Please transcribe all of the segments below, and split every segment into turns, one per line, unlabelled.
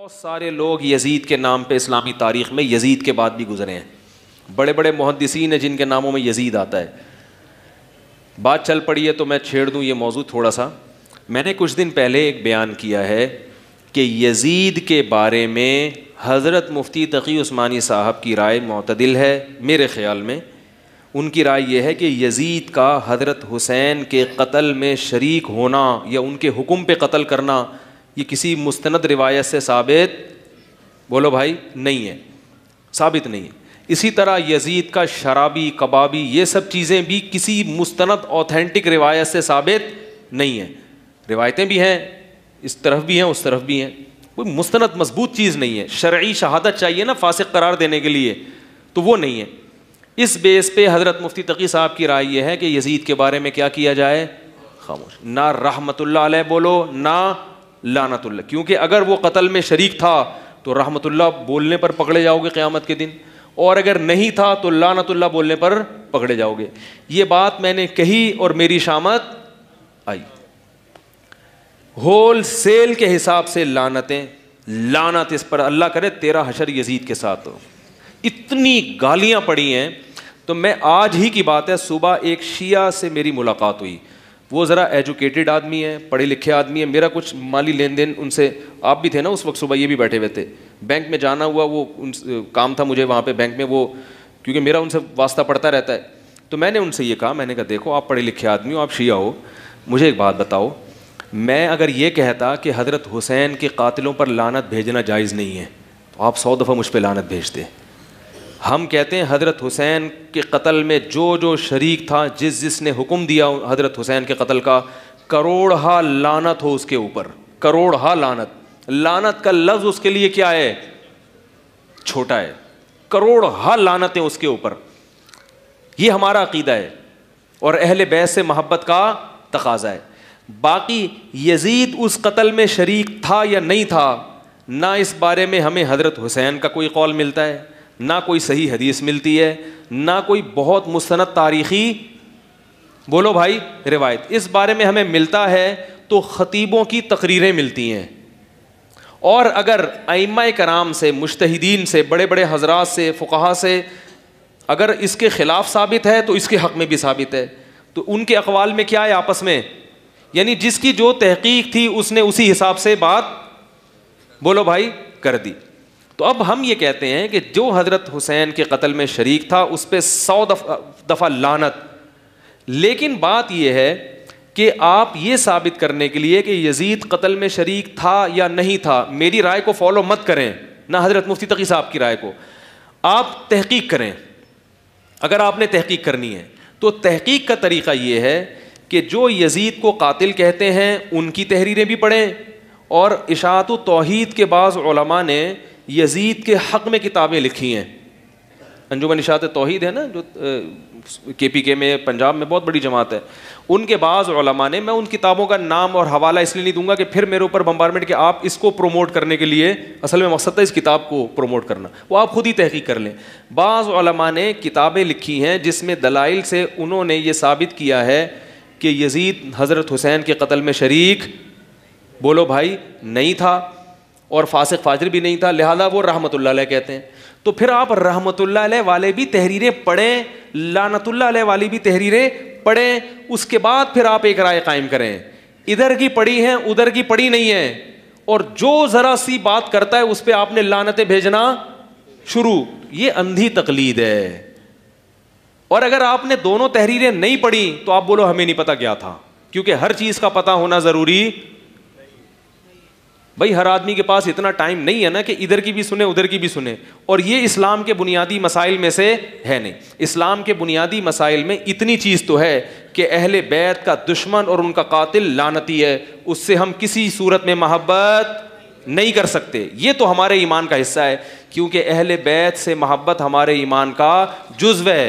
बहुत सारे लोग यजीद के नाम पर इस्लामी तारीख़ में यजीद के बाद भी गुजरे हैं बड़े बड़े मुहदसिन हैं जिनके नामों में यजीद आता है बात चल पड़ी है तो मैं छेड़ दूँ ये मौजूद थोड़ा सा मैंने कुछ दिन पहले एक बयान किया है कि यजीद के बारे में हज़रत मुफ्ती तकी ऊस्मानी साहब की राय मतदिल है मेरे ख़्याल में उनकी राय यह है कि यजीद का हज़रत हुसैन के कत्ल में शरीक होना या उनके हुक्म पर कत्ल करना ये किसी मुस्तंद रिवायत से साबित बोलो भाई नहीं है साबित नहीं है इसी तरह यजीद का शराबी कबाबी ये सब चीज़ें भी किसी मुस्तंद ऑथेंटिक रिवायत से साबित नहीं है रिवायतें भी हैं इस तरफ भी हैं उस तरफ भी हैं कोई मुस्तंद मजबूत चीज़ नहीं है शर्य शहादत चाहिए ना फासिक करार देने के लिए तो वो नहीं है इस बेस पे हज़रत मुफ्ती तकी साहब की राय यह है कि यजीद के बारे में क्या किया जाए खामोश ना रहमतुल्ला बोलो ना लानतुल्ला क्योंकि अगर वो कत्ल में शरीक था तो रहमतुल्ला बोलने पर पकड़े जाओगे क़्यामत के दिन और अगर नहीं था तो लानतुल्ला बोलने पर पकड़े जाओगे ये बात मैंने कही और मेरी शामत आई होल सेल के हिसाब से लानतें लानत इस पर अल्लाह करे तेरा हशर यजीद के साथ हो इतनी गालियां पड़ी हैं तो मैं आज ही की बात है सुबह एक शिया से मेरी मुलाकात हुई वो ज़रा एजुकेटेड आदमी है पढ़े लिखे आदमी है मेरा कुछ माली लेन देन उनसे आप भी थे ना उस वक्त सुबह ये भी बैठे हुए थे बैंक में जाना हुआ वो उन काम था मुझे वहाँ पे बैंक में वो क्योंकि मेरा उनसे वास्ता पड़ता रहता है तो मैंने उनसे ये कहा मैंने कहा देखो आप पढ़े लिखे आदमी हो आप शिया हो मुझे एक बात बताओ मैं अगर ये कहता कि हज़रत हुसैन के कतलों पर लानत भेजना जायज़ नहीं है तो आप सौ दफ़ा मुझ पर लानत भेज दें हम कहते हैं हज़रत हुसैन के कत्ल में जो जो शरीक था जिस जिसने हुक्म दिया हज़रत हुसैन के कत्ल का करोड़ हा लानत हो उसके ऊपर करोड़ हा लानत लानत का लफ्ज़ उसके लिए क्या है छोटा है करोड़ करोड़हा लानतें उसके ऊपर ये हमारा अकीदा है और अहल बैस से मोहब्बत का तकाजा है बाकी यजीद उस कत्ल में शरीक था या नहीं था ना इस बारे में हमें हज़रत हुसैन का कोई कौल मिलता है ना कोई सही हदीस मिलती है ना कोई बहुत मुस्तनद तारीखी बोलो भाई रिवायत इस बारे में हमें मिलता है तो ख़तीबों की तकरीरें मिलती हैं और अगर आइमा कराम से मुश्तदीन से बड़े बड़े हजरात से फ़ुका से अगर इसके ख़िलाफ़ साबित है तो इसके हक़ में भी साबित है तो उनके अकवाल में क्या है आपस में यानी जिसकी जो तहकीक थी उसने उसी हिसाब से बात बोलो भाई कर दी तो अब हम ये कहते हैं कि जो हज़रत हुसैन के कत्ल में शरीक था उस पर सौ दफ़ा दफ़ा लानत लेकिन बात यह है कि आप ये साबित करने के लिए कि यजीद कत्ल में शरीक था या नहीं था मेरी राय को फॉलो मत करें ना हज़रत मुफ्ती तकी साहब की राय को आप तहकीक करें अगर आपने तहकीक करनी है तो तहकीक का तरीका ये है कि जो यजीद को कातिल कहते हैं उनकी तहरीरें भी पढ़ें और इशात तोहद के बाद ने यजीद के हक़ में किताबें लिखी हैं अंजुमन निशात तोहद है ना जो के पी के में पंजाब में बहुत बड़ी जमात है उनके बाद ने मैं उन किताबों का नाम और हवाला इसलिए नहीं दूंगा कि फिर मेरे ऊपर बम्बारमेंट के आप इसको प्रोमोट करने के लिए असल में मकसद था इस किताब को प्रोमोट करना वो आप खुद ही तहकीक कर लें बाज़ा ने किताबें लिखी हैं जिसमें दलाइल से उन्होंने ये साबित किया है कि यजीद हज़रत हुसैन के कत्ल में शरीक बोलो भाई नहीं था और फासिक फाजिर भी नहीं था लिहाजा वो रहमतुल्ला कहते हैं तो फिर आप रहमतुल्ला वाले भी तहरीरें पढ़ें लानतुल्ला वाली भी तहरीरें पढ़ें उसके बाद फिर आप एक राय कायम करें इधर की पढ़ी हैं उधर की पढ़ी नहीं है और जो ज़रा सी बात करता है उस पर आपने लानतें भेजना शुरू ये अंधी तकलीद है और अगर आपने दोनों तहरीरें नहीं पढ़ी तो आप बोलो हमें नहीं पता क्या था क्योंकि हर चीज़ का पता होना ज़रूरी भाई हर आदमी के पास इतना टाइम नहीं है ना कि इधर की भी सुने उधर की भी सुने और ये इस्लाम के बुनियादी मसाइल में से है नहीं इस्लाम के बुनियादी मसाइल में इतनी चीज़ तो है कि अहल बैत का दुश्मन और उनका कातिल लानती है उससे हम किसी सूरत में महब्बत नहीं कर सकते ये तो हमारे ईमान का हिस्सा है क्योंकि अहल बैत से महब्बत हमारे ईमान का जुज्व है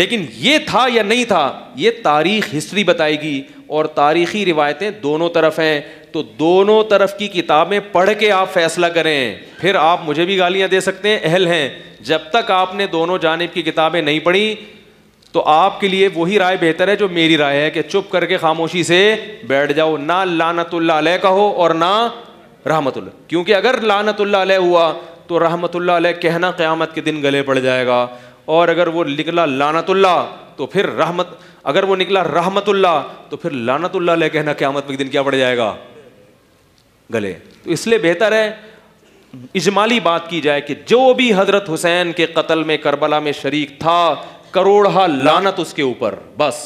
लेकिन ये था या नहीं था ये तारीख हिस्ट्री बताएगी और तारीखी रिवायतें दोनों तरफ हैं तो दोनों तरफ की किताबें पढ़ के आप फैसला करें फिर आप मुझे भी गालियां दे सकते हैं अहल हैं जब तक आपने दोनों जानब की किताबें नहीं पढ़ी तो आपके लिए वही राय बेहतर है जो मेरी राय है कि चुप करके खामोशी से बैठ जाओ ना लानतुल्ला अलह हो और ना रहमतुल्ला क्योंकि अगर लानतुल्ला अलह हुआ तो रहमतुल्ला अलह कहना क़्यामत के दिन गले पड़ जाएगा और अगर वो निकला लानतुल्ला तो फिर रहमत अगर वो निकला रहमतुल्ला तो फिर लानतुल्ला अलह कहना क़्यामत के दिन क्या पड़ जाएगा गले तो इसलिए बेहतर है इजमाली बात की जाए कि जो भी हजरत हुसैन के कत्ल में करबला में शरीक था करोड़ा लानत उसके ऊपर बस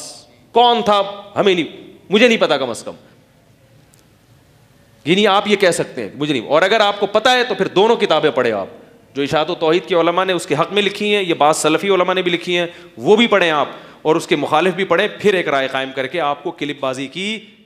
कौन था हमें नहीं मुझे नहीं पता कम अज कम यानी आप ये कह सकते हैं मुझे नहीं और अगर आपको पता है तो फिर दोनों किताबें पढ़े आप जो इशात तोहहीद के ओलमा ने उसके हक में लिखी हैं ये बात सलफ़ी ओलमा ने भी लिखी हैं वो भी पढ़ें आप और उसके मुखालिफ भी पढ़ें फिर एक राय कायम करके आपको क्लिपबाजी की